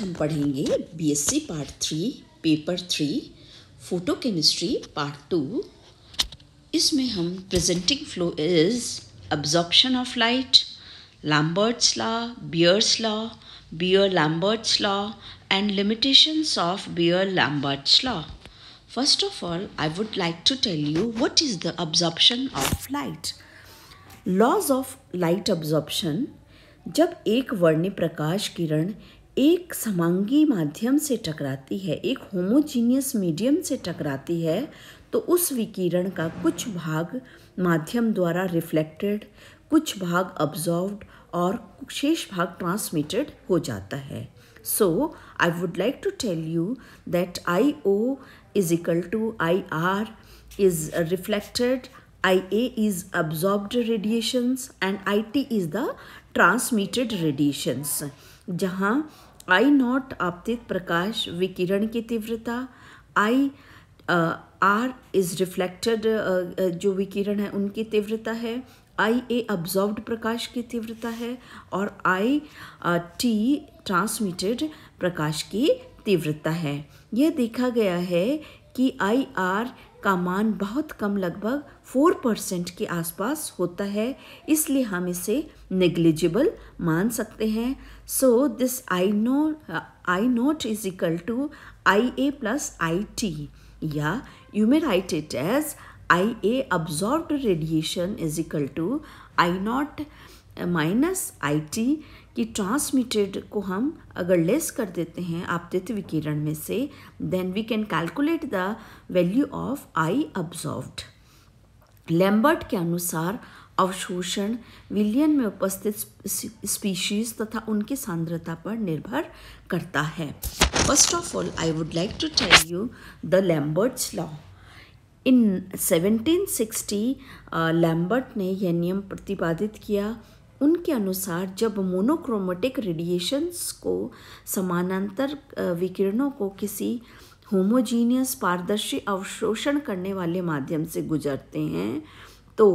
हम पढ़ेंगे BSc part three paper three photo chemistry part two इसमें हम presenting flow is absorption of light Lambert's law Beer's law Beer Lambert's law and limitations of Beer Lambert's law first of all I would like to tell you what is the absorption of light laws of light absorption जब एक वर्णी प्रकाश किरण एक समांगी माध्यम से टकराती है एक होमोजीनियस मीडियम से टकराती है तो उस विकिरण का कुछ भाग माध्यम द्वारा रिफ्लेक्टेड कुछ भाग अब्जॉर्ब्ड और शेष भाग ट्रांसमिटेड हो जाता है so I would like to tell you that I O is equal to I R is reflected I A is absorbed radiations and I T is the transmitted radiations जहाँ I not आपतित प्रकाश विकिरण की तीव्रता I R is reflected जो विकिरण है उनकी तीव्रता है आई ए अब्जॉर्ब्ड प्रकाश की तीव्रता है और आई टी ट्रांसमिटेड प्रकाश की तीव्रता है यह देखा गया है कि आई आर का मान बहुत कम लगभग फोर परसेंट के आसपास होता है इसलिए हम इसे नेग्लिजिबल मान सकते हैं so this I no I naught is equal to I A plus I T या you may write it as I A absorbed radiation is equal to I naught minus I T की transmitted को हम अगर less कर देते हैं आपतित विकिरण में से then we can calculate the value of I absorbed Lambert के अनुसार अवशोषण विलियन में उपस्थित स्पीशीज तथा उनकी सांद्रता पर निर्भर करता है first of all I would like to tell you the Lambert's law in 1760 Lambert ने यह नियम प्रतिपादित किया उनके अनुसार जब मोनोक्रोमेटिक रेडिएशंस को समानांतर uh, विकिरणों को किसी होमोजीनियस पारदर्शी अवशोषण करने वाले माध्यम से गुजरते हैं तो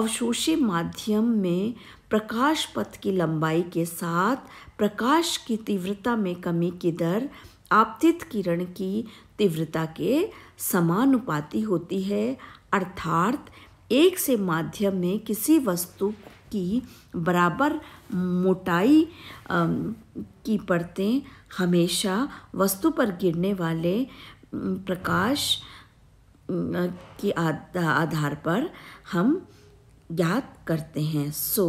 अवशोषी माध्यम में प्रकाश पथ की लंबाई के साथ प्रकाश की तीव्रता में कमी की दर आपतित किरण की तीव्रता के समानुपाती होती है अर्थात एक से माध्यम में किसी वस्तु की बराबर मोटाई की परतें हमेशा वस्तु पर गिरने वाले प्रकाश के आधार पर हम ज्ञात करते हैं so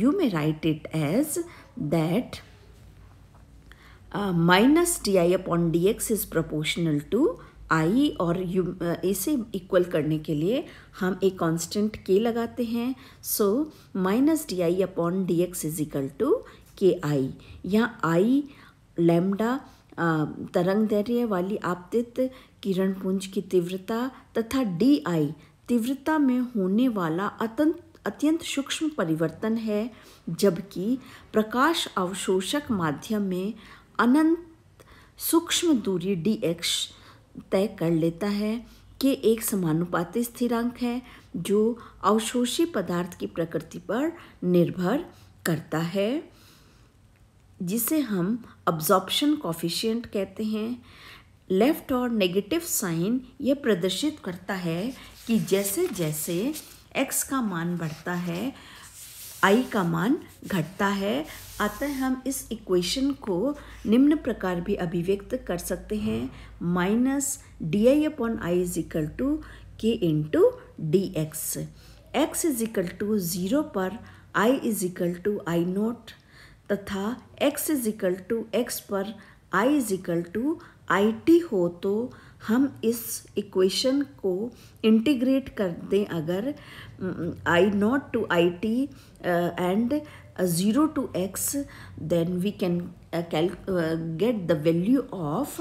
you may write it as that minus D I upon D X is proportional to I और यू इसे इक्वल करने के लिए हम एक कांस्टेंट के लगाते हैं so minus D I upon D X is equal to K I यहाँ आई लेमडा तरंग दैर्य वाली आपतित किरण पुंज की तीव्रता तथा डी आई तीव्रता में होने वाला अत्यंत अत्यंत सूक्ष्म परिवर्तन है जबकि प्रकाश अवशोषक माध्यम में अनंत सूक्ष्म दूरी डी एक्स तय कर लेता है कि एक समानुपाती स्थिरांक है जो अवशोषी पदार्थ की प्रकृति पर निर्भर करता है जिसे हम अब्जॉर्प्शन कॉफिशियंट कहते हैं लेफ्ट और नेगेटिव साइन यह प्रदर्शित करता है कि जैसे जैसे एक्स का मान बढ़ता है आई का मान घटता है अतः हम इस इक्वेशन को निम्न प्रकार भी अभिव्यक्त कर सकते हैं minus D I upon I is equal to K into D X X is equal to zero पर I is equal to I naught तथा X is equal to X पर I is equal to I T हो तो हम इस equation को integrate कर दें अगर i naught to it uh, and 0 uh, to x then we can uh, uh, get the value of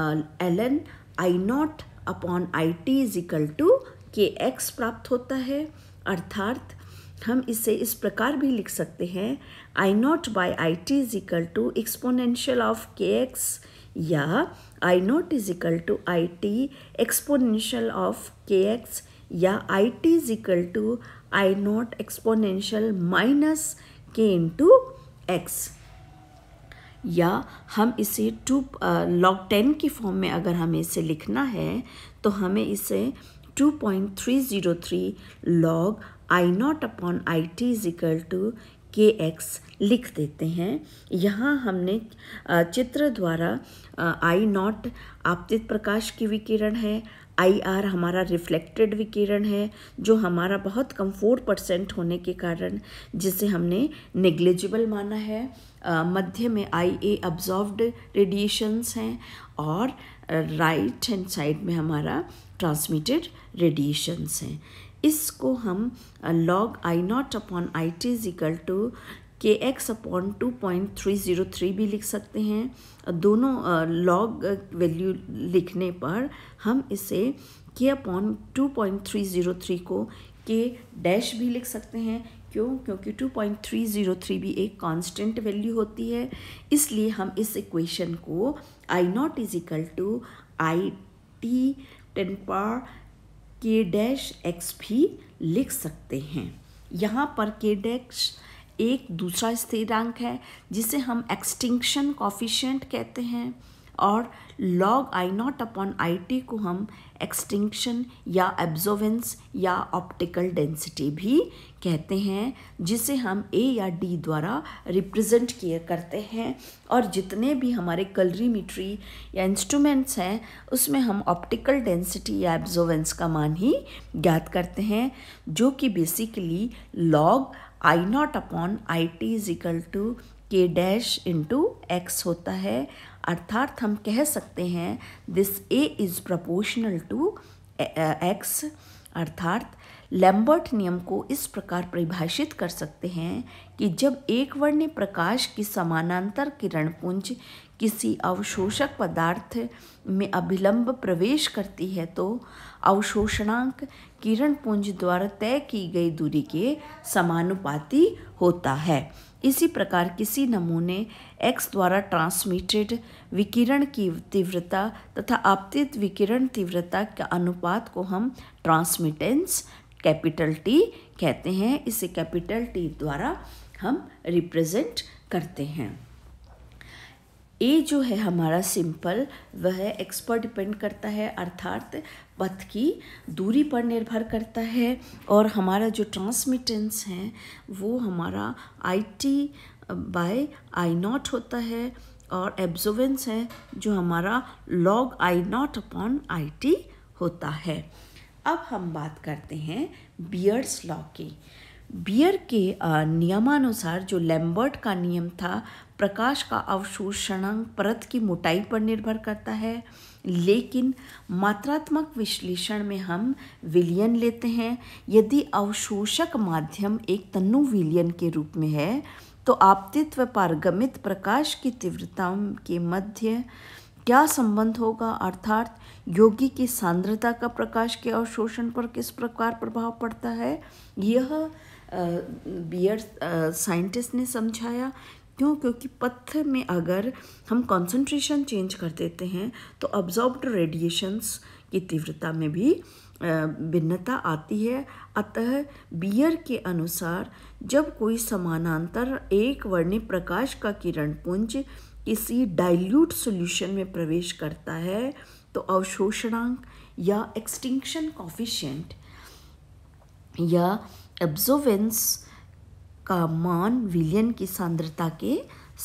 ln i naught upon I T is equal to K X प्राप्त होता है अर्थात हम इसे इस प्रकार भी लिख सकते हैं I naught by I T is equal to exponential of K X या I naught is equal to I T exponential of K X या I T is equal to I naught exponential minus K into X या हम इसे to log ten की form में अगर हमें इसे लिखना है तो हमें इसे two point three zero three log I naught upon I T is equal to K X लिख देते हैं यहाँ हमने uh, चित्र द्वारा आई uh, नॉट आपतित प्रकाश की विकिरण है आई आर हमारा रिफ्लेक्टेड विकिरण है जो हमारा बहुत कम फोर परसेंट होने के कारण जिसे हमने नेग्लिजिबल माना है मध्य में आई ए अब्जॉर्ब्ड रेडिएशंस हैं और राइट हैंड साइड में हमारा ट्रांसमिटेड रेडिएशंस हैं इसको हम log I naught upon I T is equal to K X upon two point three zero three भी लिख सकते हैं दोनों लॉग वैल्यू लिखने पर हम इसे K upon two point three zero three को के डैश भी लिख सकते हैं क्यों क्योंकि two point three zero three भी एक कांस्टेंट वैल्यू होती है इसलिए हम इस इक्वेशन को I naught is equal to I T ten K dash X भी लिख सकते हैं यहाँ पर के डैश एक दूसरा स्थिरांक है जिसे हम एक्सटिंक्शन कॉफिशेंट कहते हैं और log I naught upon I T को हम एक्सटिंक्शन या एब्जोवेंस या ऑप्टिकल डेंसिटी भी कहते हैं जिसे हम ए या डी द्वारा रिप्रेजेंट किए करते हैं और जितने भी हमारे कलरीमीट्री या इंस्ट्रूमेंट्स हैं उसमें हम ऑप्टिकल डेंसिटी या एब्जोवेंस का मान ही ज्ञात करते हैं जो कि basically log I naught upon I T is equal to K dash into X होता है अर्थात हम कह सकते हैं this A is proportional to X अर्थात लैम्बर्ट नियम को इस प्रकार परिभाषित कर सकते हैं कि जब एक वर्ण्य प्रकाश की समानांतर किरण पुंज किसी अवशोषक पदार्थ में अभिलंब प्रवेश करती है तो अवशोषणांक किरण पुंज द्वारा तय की गई दूरी के समानुपाती होता है इसी प्रकार किसी नमूने एक्स द्वारा ट्रांसमिटेड विकिरण की तीव्रता तथा आपतित विकिरण तीव्रता का अनुपात को हम ट्रांसमिटेंस कैपिटल टी कहते हैं इसे कैपिटल टी द्वारा हम रिप्रेजेंट करते हैं ए जो है हमारा सिंपल वह एक्स पर डिपेंड करता है अर्थात पथ की दूरी पर निर्भर करता है और हमारा जो ट्रांसमिटेंस है वो हमारा I T by I naught होता है और एब्जोवेंस है जो हमारा log I naught upon I T होता है अब हम बात करते हैं बियर्स लॉ की बियर के नियमानुसार जो लैम्बर्ट का नियम था प्रकाश का अवशोषणांक परत की मोटाई पर निर्भर करता है लेकिन मात्रात्मक विश्लेषण में हम विलियन लेते हैं यदि अवशोषक माध्यम एक तनु विलियन के रूप में है तो आपतित्व पारगमित प्रकाश की तीव्रताओं के मध्य क्या संबंध होगा अर्थात योगी की सांद्रता का प्रकाश के अवशोषण पर किस प्रकार प्रभाव पड़ता है यह बियर साइंटिस्ट ने समझाया क्यों क्योंकि पत्थर में अगर हम कंसंट्रेशन चेंज कर देते हैं तो अब्जॉर्ब्ड रेडिएशंस की तीव्रता में भी भिन्नता आती है अतः बियर के अनुसार जब कोई समानांतर एक वर्णी प्रकाश का किरण पुंज किसी डाइल्यूट सॉल्यूशन में प्रवेश करता है तो अवशोषणांक या एक्सटिंक्शन कॉफिशेंट या एब्जोवेंस का मान विलियन की सांद्रता के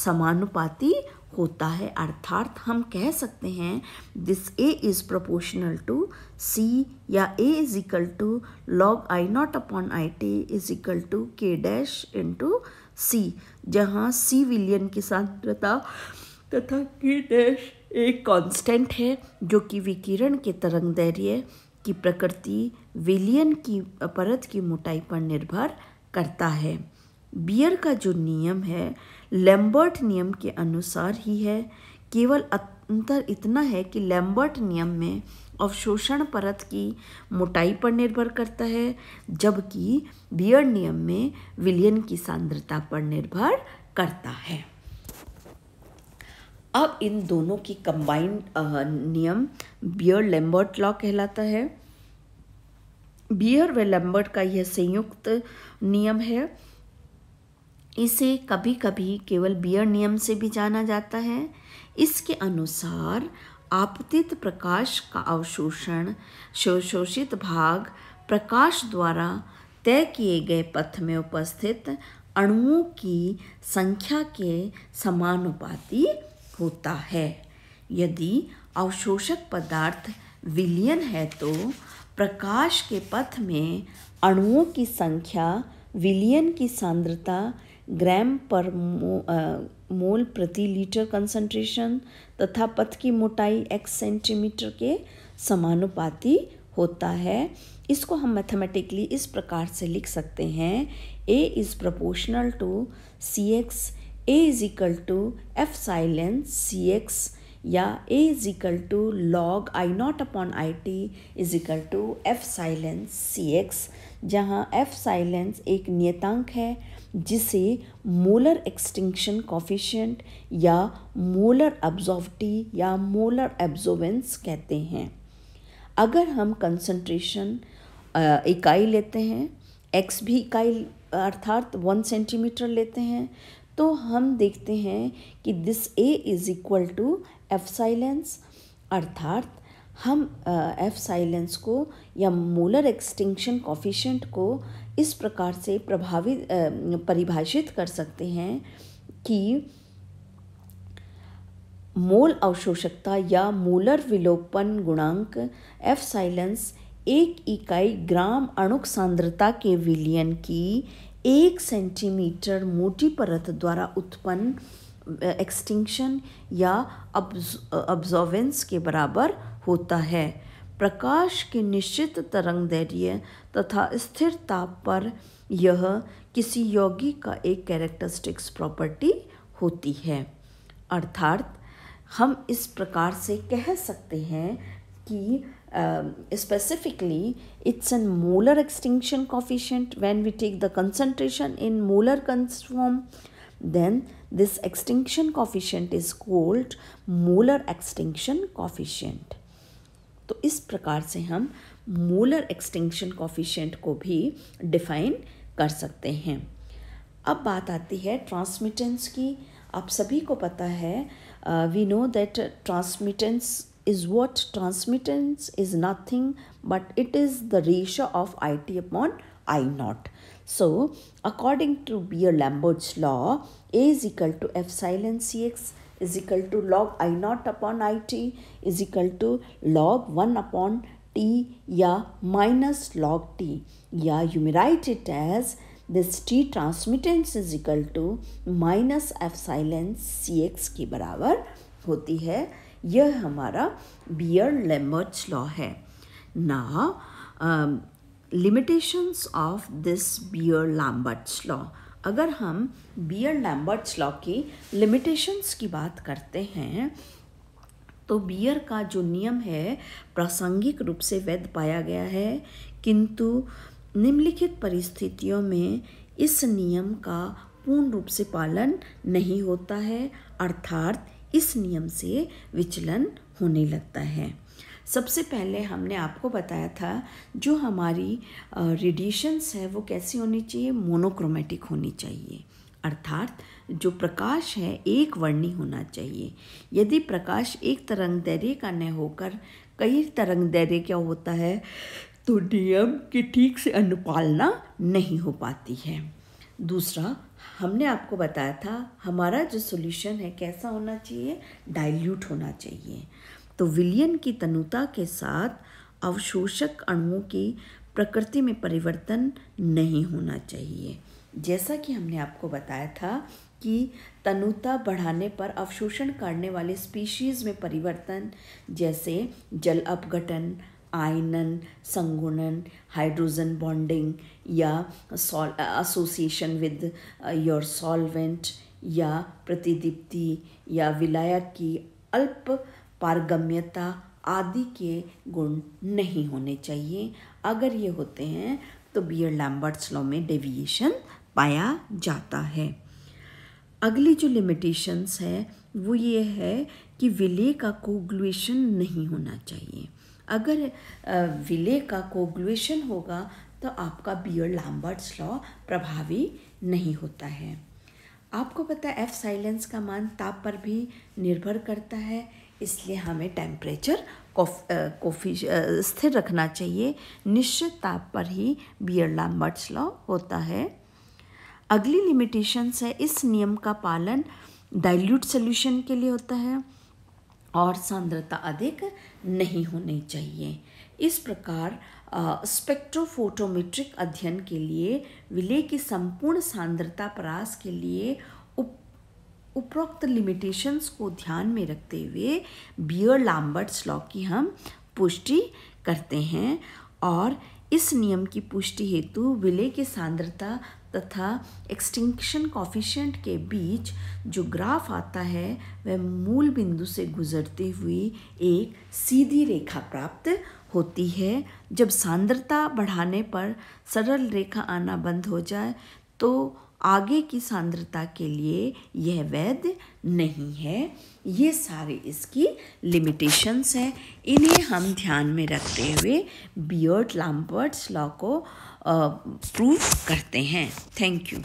समानुपाती होता है अर्थात हम कह सकते हैं this A is proportional to C या A is equal to log I naught upon I T is equal to K dash into C जहाँ सी विलियन की सांद्रता तथा के डैश एक कांस्टेंट है जो कि विकिरण के तरंग दैर्य की प्रकृति विलियन की परत की मोटाई पर निर्भर करता है बियर का जो नियम है लैम्बर्ट नियम के अनुसार ही है केवल अंतर इतना है कि लैम्बर्ट नियम में अवशोषण परत की मोटाई पर निर्भर करता है जबकि बियर नियम में विलियन की सांद्रता पर निर्भर करता है अब इन दोनों की कंबाइंड नियम बियर लैम्बर्ट लॉ कहलाता है बियर व लैम्बर्ट का यह संयुक्त नियम है इसे कभी कभी केवल बियर नियम से भी जाना जाता है इसके अनुसार आपतित प्रकाश का अवशोषण शोषोषित भाग प्रकाश द्वारा तय किए गए पथ में उपस्थित अणुओं की संख्या के समानुपाती होता है यदि अवशोषक पदार्थ विलियन है तो प्रकाश के पथ में अणुओं की संख्या विलियन की सांद्रता ग्राम पर मोल प्रति लीटर कंसंट्रेशन तथा पथ की मोटाई एक्स सेंटीमीटर के समानुपाती होता है इसको हम मैथमेटिकली इस प्रकार से लिख सकते हैं A is proportional to C X A is equal to epsilon C X या A is equal to log I naught upon I T is equal to epsilon C X जहाँ epsilon एक नियतांक है जिसे molar extinction coefficient या molar absorptivity या molar एब्जोवेंस कहते हैं अगर हम कंसंट्रेशन इकाई लेते हैं एक्स भी इकाई अर्थात वन सेंटीमीटर लेते हैं तो हम देखते हैं कि this A is equal to epsilon अर्थात हम एफ uh, साइलेंस को या मोलर एक्सटिंक्शन कॉफिशेंट को इस प्रकार से प्रभावित परिभाषित कर सकते हैं कि मोल अवशोषकता या मोलर विलोपन गुणांक एफ साइलेंस एक इकाई ग्राम अणुक सांद्रता के विलियन की एक सेंटीमीटर मोटी परत द्वारा उत्पन्न एक्सटिंक्शन या अब्जॉर्बेंस के बराबर होता है प्रकाश की निश्चित तरंग धैर्य तथा स्थिरता पर यह किसी योगी का एक कैरेक्टरिस्टिक्स प्रॉपर्टी होती है अर्थात हम इस प्रकार से कह सकते हैं कि specifically it's an molar extinction coefficient when we take the concentration in molar conform then this extinction coefficient is called molar extinction coefficient तो इस प्रकार से हम मोलर एक्सटिंक्शन कॉफिशेंट को भी डिफाइन कर सकते हैं अब बात आती है ट्रांसमिटेंस की आप सभी को पता है we know that transmittance is what transmittance is nothing but it is the ratio of I T upon I naught so according to Beer Lambert's law A equal to epsilon C X is equal to log i naught upon i t is equal to log 1 upon t या minus log t या you may write it as this t transmittance is equal to minus epsilon cx के बराबर होती है यह हमारा beer लेमर्ट्स law है ना limitations of this Beer Lambert's law अगर हम बियर लैम्बर्ट्स लॉ की लिमिटेशंस की बात करते हैं तो बियर का जो नियम है प्रासंगिक रूप से वैध पाया गया है किंतु निम्नलिखित परिस्थितियों में इस नियम का पूर्ण रूप से पालन नहीं होता है अर्थात इस नियम से विचलन होने लगता है सबसे पहले हमने आपको बताया था जो हमारी रेडिएशंस है वो कैसी होनी चाहिए मोनोक्रोमेटिक होनी चाहिए अर्थात जो प्रकाश है एक वर्णी होना चाहिए यदि प्रकाश एक तरंग दैर्य का न होकर कई तरंग दैर्य क्या होता है तो नियम की ठीक से अनुपालना नहीं हो पाती है दूसरा हमने आपको बताया था हमारा जो सॉल्यूशन है कैसा होना चाहिए डाइल्यूट होना चाहिए तो विलियन की तनुता के साथ अवशोषक अणुओं की प्रकृति में परिवर्तन नहीं होना चाहिए जैसा कि हमने आपको बताया था कि तनुता बढ़ाने पर अवशोषण करने वाले स्पीशीज़ में परिवर्तन जैसे जल अपघटन आयनन संगुणन हाइड्रोजन बॉन्डिंग या एसोसिएशन विद योर सॉल्वेंट या प्रतिदीप्ति या विलायक की अल्प पारगम्यता आदि के गुण नहीं होने चाहिए अगर ये होते हैं तो बियर लैम्बर्ट्स लॉ में डेविएशन पाया जाता है अगली जो लिमिटेशंस है वो ये है कि विले का कोग्लुएशन नहीं होना चाहिए अगर विले का कोग्लुएशन होगा तो आपका बियर लैम्बर्ट्स लॉ प्रभावी नहीं होता है आपको पता है एफ साइलेंस का मान ताप पर भी निर्भर करता है इसलिए हमें टेम्परेचर कॉफी स्थिर रखना चाहिए निश्चित ताप पर ही बियरला मर्च लॉ होता है अगली लिमिटेशंस है इस नियम का पालन डाइल्यूट सोल्यूशन के लिए होता है और सांद्रता अधिक नहीं होनी चाहिए इस प्रकार स्पेक्ट्रोफोटोमेट्रिक अध्ययन के लिए विलय की संपूर्ण सांद्रता परास के लिए उपरोक्त लिमिटेशंस को ध्यान में रखते हुए बियर लैम्बर्ट्स लॉ की हम पुष्टि करते हैं और इस नियम की पुष्टि हेतु विलय के सांद्रता तथा एक्सटिंक्शन कॉफिशेंट के बीच जो ग्राफ आता है वह मूल बिंदु से गुजरती हुई एक सीधी रेखा प्राप्त होती है जब सांद्रता बढ़ाने पर सरल रेखा आना बंद हो जाए तो आगे की सांद्रता के लिए यह वैध नहीं है ये सारे इसकी लिमिटेशंस हैं इन्हें हम ध्यान में रखते हुए बियर्ड लैम्पर्ट्स लॉ को प्रूव करते हैं थैंक यू